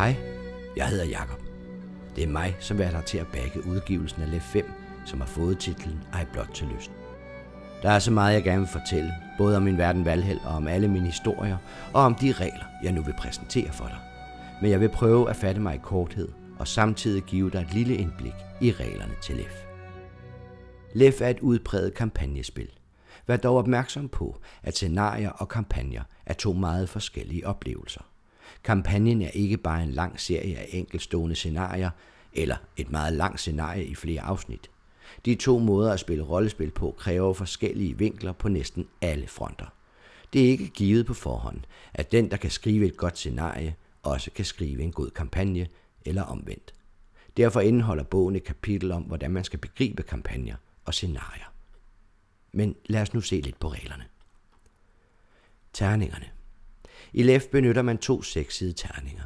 Hej, jeg hedder Jakob. Det er mig, som værter der til at bagge udgivelsen af Lef 5, som har fået titlen Ej blot til lyst. Der er så meget, jeg gerne vil fortælle, både om min verden valghæld og om alle mine historier, og om de regler, jeg nu vil præsentere for dig. Men jeg vil prøve at fatte mig i korthed, og samtidig give dig et lille indblik i reglerne til LEF. LEF er et udpræget kampagnespil. Vær dog opmærksom på, at scenarier og kampagner er to meget forskellige oplevelser. Kampagnen er ikke bare en lang serie af enkeltstående scenarier, eller et meget langt scenarie i flere afsnit. De to måder at spille rollespil på kræver forskellige vinkler på næsten alle fronter. Det er ikke givet på forhånd, at den, der kan skrive et godt scenarie, også kan skrive en god kampagne, eller omvendt. Derfor indeholder bogen et kapitel om, hvordan man skal begribe kampagner og scenarier. Men lad os nu se lidt på reglerne. Terningerne. I LEF benytter man to sekssidede terninger.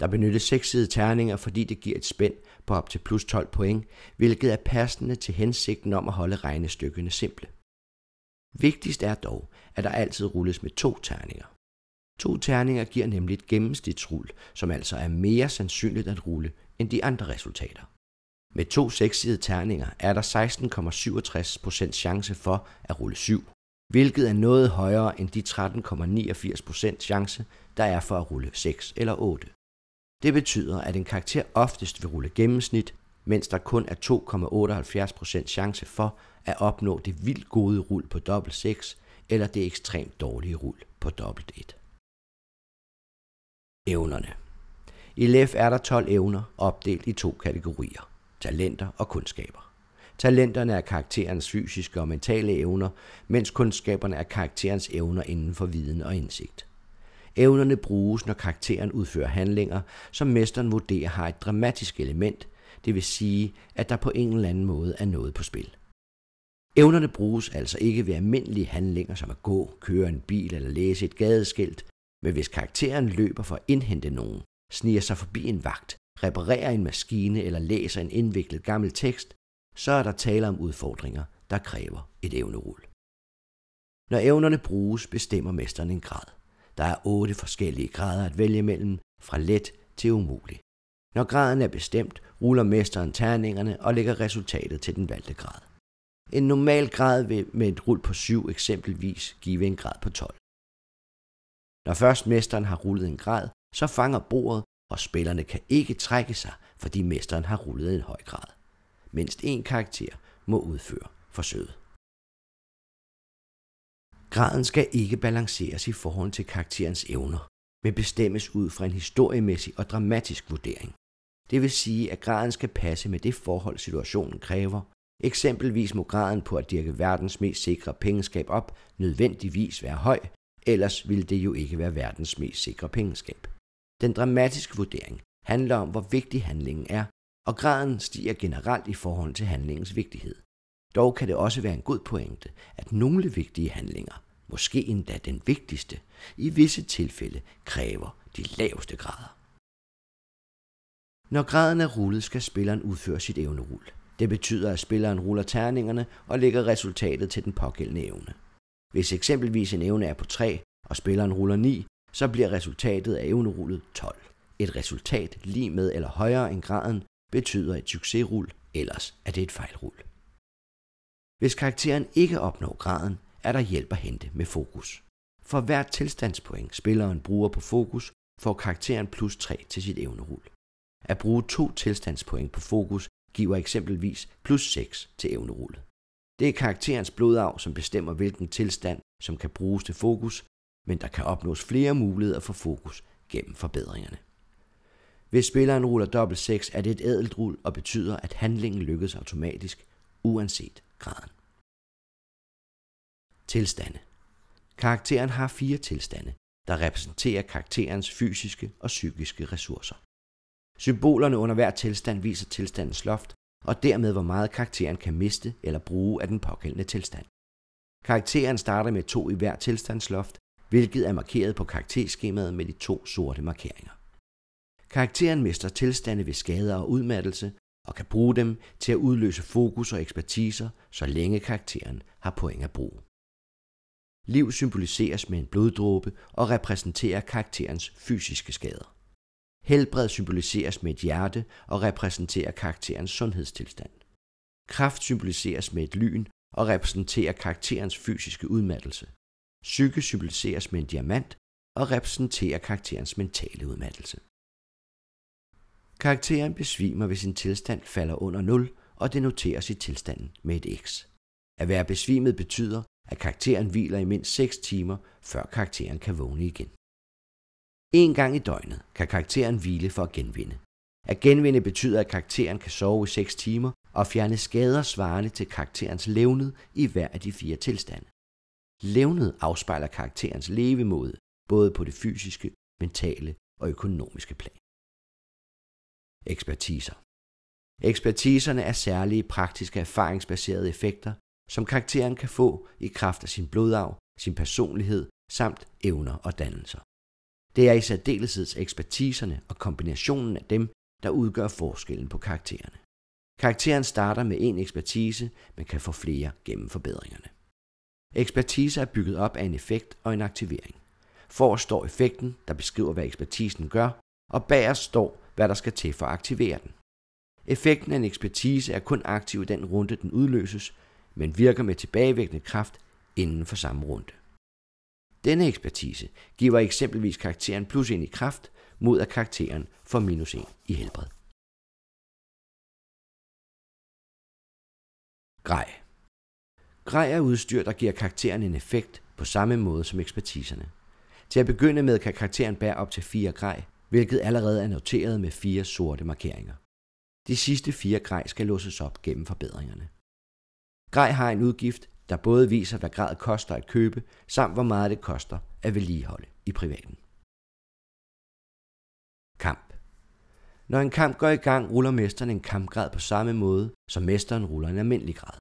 Der benyttes sekssidede terninger, fordi det giver et spænd på op til plus 12 point, hvilket er passende til hensigten om at holde regnestykkene simple. Vigtigst er dog, at der altid rulles med to terninger. To terninger giver nemlig et gennemsnitsrul, som altså er mere sandsynligt at rulle end de andre resultater. Med to sekssidede terninger er der 16,67% chance for at rulle 7 hvilket er noget højere end de 13,89% chance, der er for at rulle 6 eller 8. Det betyder, at en karakter oftest vil rulle gennemsnit, mens der kun er 2,78% chance for at opnå det vildt gode rul på dobbelt 6 eller det ekstremt dårlige rul på dobbelt 1. Evnerne I LEF er der 12 evner opdelt i to kategorier, talenter og kundskaber. Talenterne er karakterens fysiske og mentale evner, mens kundskaberne er karakterens evner inden for viden og indsigt. Evnerne bruges, når karakteren udfører handlinger, som mesteren vurderer har et dramatisk element, det vil sige, at der på en eller anden måde er noget på spil. Evnerne bruges altså ikke ved almindelige handlinger som at gå, køre en bil eller læse et gadeskilt, men hvis karakteren løber for at indhente nogen, sniger sig forbi en vagt, reparerer en maskine eller læser en indviklet gammel tekst, så er der tale om udfordringer, der kræver et evnerul. Når evnerne bruges, bestemmer mesteren en grad. Der er otte forskellige grader at vælge mellem, fra let til umulig. Når graden er bestemt, ruller mesteren terningerne og lægger resultatet til den valgte grad. En normal grad vil med et rul på 7 eksempelvis give en grad på 12. Når først mesteren har rullet en grad, så fanger bordet, og spillerne kan ikke trække sig, fordi mesteren har rullet en høj grad mindst én karakter må udføre forsøget. Graden skal ikke balanceres i forhold til karakterens evner, men bestemmes ud fra en historiemæssig og dramatisk vurdering. Det vil sige, at graden skal passe med det forhold, situationen kræver. Eksempelvis må graden på at dirke verdens mest sikre pengeskab op nødvendigvis være høj, ellers ville det jo ikke være verdens mest sikre pengeskab. Den dramatiske vurdering handler om, hvor vigtig handlingen er og graden stiger generelt i forhold til handlingens vigtighed. Dog kan det også være en god pointe, at nogle vigtige handlinger, måske endda den vigtigste, i visse tilfælde kræver de laveste grader. Når graden er rullet, skal spilleren udføre sit evnerul. Det betyder, at spilleren ruller terningerne og lægger resultatet til den pågældende evne. Hvis eksempelvis en evne er på 3, og spilleren ruller 9, så bliver resultatet af evnerullet 12. Et resultat lige med eller højere end graden betyder et succesrul, ellers er det et fejlrul. Hvis karakteren ikke opnår graden, er der hjælp at hente med fokus. For hvert tilstandspoint spilleren bruger på fokus, får karakteren plus 3 til sit evnerul. At bruge to tilstandspoint på fokus giver eksempelvis plus 6 til evnerullet. Det er karakterens blodarv, som bestemmer hvilken tilstand, som kan bruges til fokus, men der kan opnås flere muligheder for fokus gennem forbedringerne. Hvis spilleren ruller dobbelt 6, er det et ædelt rul og betyder, at handlingen lykkes automatisk, uanset graden. Tilstande Karakteren har fire tilstande, der repræsenterer karakterens fysiske og psykiske ressourcer. Symbolerne under hver tilstand viser tilstandens loft, og dermed hvor meget karakteren kan miste eller bruge af den pågældende tilstand. Karakteren starter med to i hver tilstandsloft, hvilket er markeret på karakterskemaet med de to sorte markeringer. Karakteren mister tilstande ved skader og udmattelse, og kan bruge dem til at udløse fokus og ekspertiser, så længe karakteren har point at bruge. Liv symboliseres med en bloddråbe og repræsenterer karakterens fysiske skader. Helbred symboliseres med et hjerte og repræsenterer karakterens sundhedstilstand. Kraft symboliseres med et lyn og repræsenterer karakterens fysiske udmattelse. Psyke symboliseres med en diamant og repræsenterer karakterens mentale udmattelse. Karakteren besvimer, hvis en tilstand falder under 0, og det noteres i tilstanden med et x. At være besvimet betyder, at karakteren hviler i mindst 6 timer, før karakteren kan vågne igen. En gang i døgnet kan karakteren hvile for at genvinde. At genvinde betyder, at karakteren kan sove i 6 timer og fjerne skader svarende til karakterens levnet i hver af de fire tilstande. Levnet afspejler karakterens levemåde, både på det fysiske, mentale og økonomiske plan. Ekspertiser. Ekspertiserne er særlige praktiske erfaringsbaserede effekter, som karakteren kan få i kraft af sin blodarv, sin personlighed samt evner og dannelser. Det er i særdeleshed ekspertiserne og kombinationen af dem, der udgør forskellen på karaktererne. Karakteren starter med en ekspertise, men kan få flere gennem forbedringerne. Ekspertise er bygget op af en effekt og en aktivering. Forrest står effekten, der beskriver, hvad ekspertisen gør, og bagerst står hvad der skal til for at aktivere den. Effekten af en ekspertise er kun aktiv i den runde, den udløses, men virker med tilbagevirkende kraft inden for samme runde. Denne ekspertise giver eksempelvis karakteren plus 1 i kraft, mod at karakteren får minus 1 i helbred. Grej Grej er udstyr, der giver karakteren en effekt på samme måde som ekspertiserne. Til at begynde med kan karakteren bære op til 4 grej, hvilket allerede er noteret med fire sorte markeringer. De sidste fire grej skal låses op gennem forbedringerne. Grej har en udgift, der både viser, hvad grad koster at købe, samt hvor meget det koster at vedligeholde i privaten. Kamp Når en kamp går i gang, ruller mesteren en kampgrad på samme måde, som mesteren ruller en almindelig grad.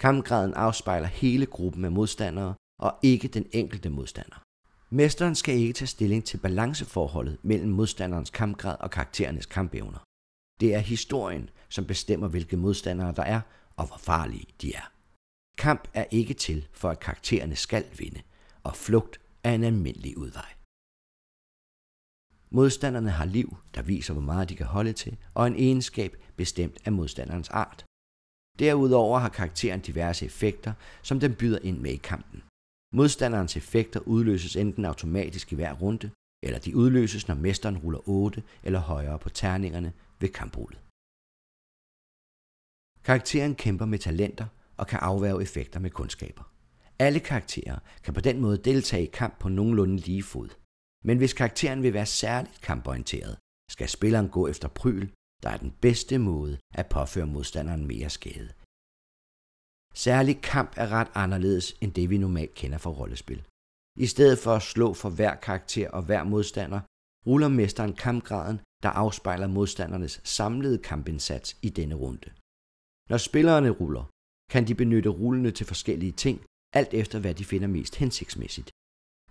Kampgraden afspejler hele gruppen af modstandere og ikke den enkelte modstander. Mesteren skal ikke tage stilling til balanceforholdet mellem modstanderens kampgrad og karakterernes kampevner. Det er historien, som bestemmer, hvilke modstandere der er, og hvor farlige de er. Kamp er ikke til, for at karaktererne skal vinde, og flugt er en almindelig udvej. Modstanderne har liv, der viser, hvor meget de kan holde til, og en egenskab bestemt af modstanderens art. Derudover har karakteren diverse effekter, som den byder ind med i kampen. Modstanderens effekter udløses enten automatisk i hver runde, eller de udløses, når mesteren ruller 8 eller højere på terningerne ved kamprullet. Karakteren kæmper med talenter og kan afværge effekter med kundskaber. Alle karakterer kan på den måde deltage i kamp på nogenlunde lige fod. Men hvis karakteren vil være særligt kamporienteret, skal spilleren gå efter pryl, der er den bedste måde at påføre modstanderen mere skade. Særlig kamp er ret anderledes end det, vi normalt kender fra rollespil. I stedet for at slå for hver karakter og hver modstander, ruller mesteren kampgraden, der afspejler modstandernes samlede kampindsats i denne runde. Når spillerne ruller, kan de benytte rullene til forskellige ting, alt efter hvad de finder mest hensigtsmæssigt.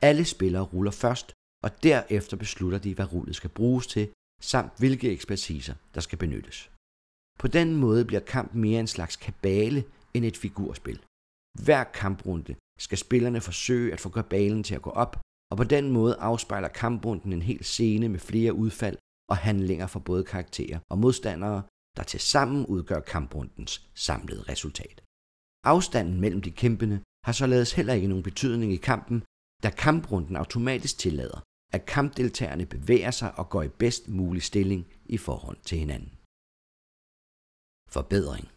Alle spillere ruller først, og derefter beslutter de, hvad rullet skal bruges til, samt hvilke ekspertiser, der skal benyttes. På den måde bliver kamp mere en slags kabale, end et figurspil. Hver kamprunde skal spillerne forsøge at få kabalen til at gå op, og på den måde afspejler kamprunden en hel scene med flere udfald og handlinger for både karakterer og modstandere, der tilsammen udgør kamprundens samlede resultat. Afstanden mellem de kæmpende har således heller ikke nogen betydning i kampen, da kamprunden automatisk tillader, at kampdeltagerne bevæger sig og går i bedst mulig stilling i forhold til hinanden. Forbedring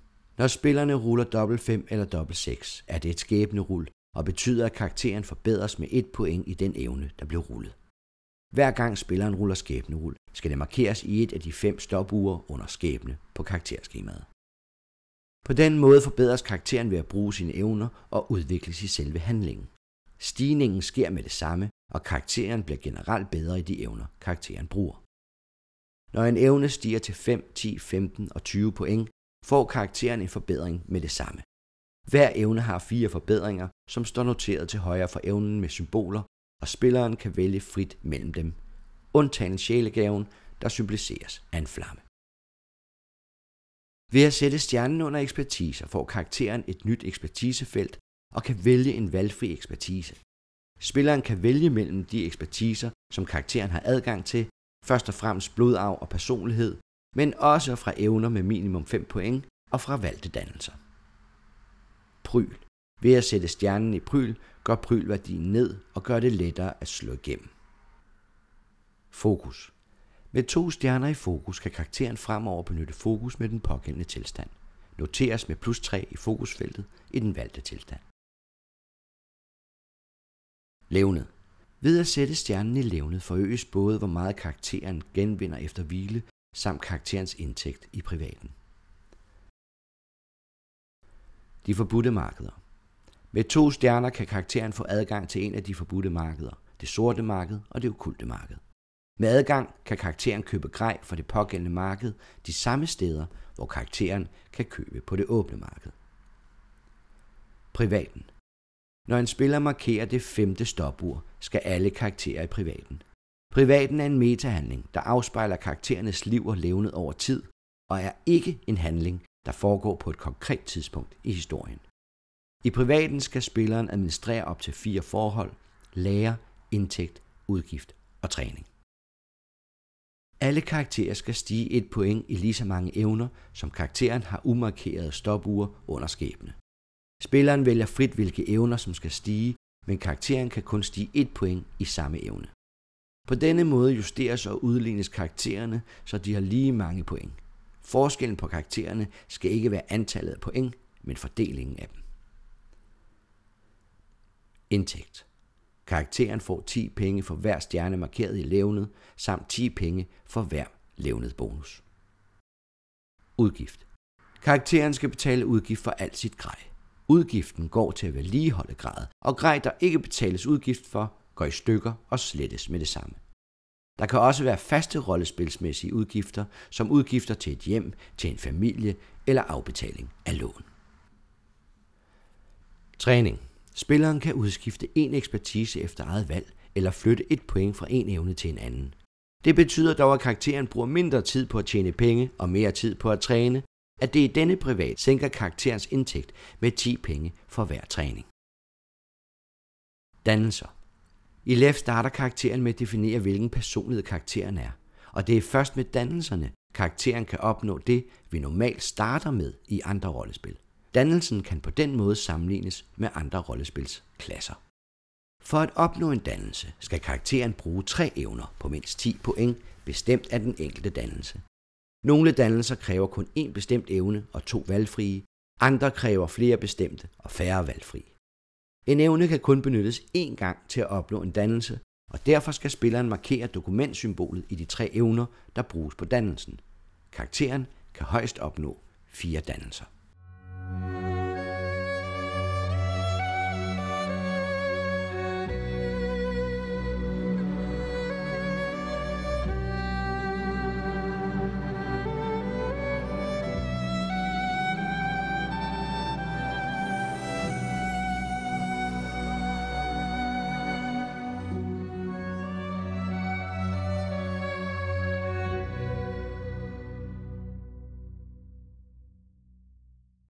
når spillerne ruller dobbelt 5 eller dobbelt 6, er det et skæbne rul, og betyder, at karakteren forbedres med et point i den evne, der blev rullet. Hver gang spilleren ruller skæbnerul, skal det markeres i et af de fem stopure under skæbne på karakterskemaet. På den måde forbedres karakteren ved at bruge sine evner og udvikles i selve handlingen. Stigningen sker med det samme, og karakteren bliver generelt bedre i de evner, karakteren bruger. Når en evne stiger til 5, 10, 15 og 20 point, får karakteren en forbedring med det samme. Hver evne har fire forbedringer, som står noteret til højre for evnen med symboler, og spilleren kan vælge frit mellem dem. Undtagen sjælegaven, der symboliseres af en flamme. Ved at sætte stjernen under ekspertiser får karakteren et nyt ekspertisefelt og kan vælge en valgfri ekspertise. Spilleren kan vælge mellem de ekspertiser, som karakteren har adgang til, først og fremmest blodarv og personlighed, men også fra evner med minimum 5 point og fra valgte dannelser. Pryl. Ved at sætte stjernen i pryl, går prylværdien ned og gør det lettere at slå igennem. Fokus. Med to stjerner i fokus kan karakteren fremover benytte fokus med den pågældende tilstand. Noteres med plus 3 i fokusfeltet i den valgte tilstand. Levnet. Ved at sætte stjernen i levnet forøges både, hvor meget karakteren genvinder efter hvile, samt karakterens indtægt i privaten. De forbudte markeder. Med to stjerner kan karakteren få adgang til en af de forbudte markeder, det sorte marked og det okulte marked. Med adgang kan karakteren købe grej fra det pågældende marked de samme steder, hvor karakteren kan købe på det åbne marked. Privaten. Når en spiller markerer det femte stopur, skal alle karakterer i privaten Privaten er en metahandling, der afspejler karakterernes liv og levnet over tid, og er ikke en handling, der foregår på et konkret tidspunkt i historien. I privaten skal spilleren administrere op til fire forhold, lære, indtægt, udgift og træning. Alle karakterer skal stige et point i lige så mange evner, som karakteren har umarkerede stopure under skæbne. Spilleren vælger frit, hvilke evner, som skal stige, men karakteren kan kun stige et point i samme evne. På denne måde justeres og udlignes karaktererne, så de har lige mange point. Forskellen på karaktererne skal ikke være antallet af point, men fordelingen af dem. Indtægt. Karakteren får 10 penge for hver stjerne markeret i levnet, samt 10 penge for hver levnet bonus. Udgift. Karakteren skal betale udgift for alt sit grej. Udgiften går til at vedligeholde grejet, og grej, der ikke betales udgift for, går i stykker og slettes med det samme. Der kan også være faste rollespilsmæssige udgifter, som udgifter til et hjem, til en familie eller afbetaling af lån. Træning. Spilleren kan udskifte en ekspertise efter eget valg eller flytte et point fra en evne til en anden. Det betyder dog, at karakteren bruger mindre tid på at tjene penge og mere tid på at træne, at det i denne privat sænker karakterens indtægt med 10 penge for hver træning. Dannelser i Lev starter karakteren med at definere, hvilken personlighed karakteren er. Og det er først med dannelserne, karakteren kan opnå det, vi normalt starter med i andre rollespil. Dannelsen kan på den måde sammenlignes med andre rollespils klasser. For at opnå en dannelse skal karakteren bruge tre evner på mindst 10 point, bestemt af den enkelte dannelse. Nogle dannelser kræver kun én bestemt evne og to valgfrie, andre kræver flere bestemte og færre valgfrie. En evne kan kun benyttes én gang til at opnå en dannelse, og derfor skal spilleren markere dokumentsymbolet i de tre evner, der bruges på dannelsen. Karakteren kan højst opnå fire dannelser.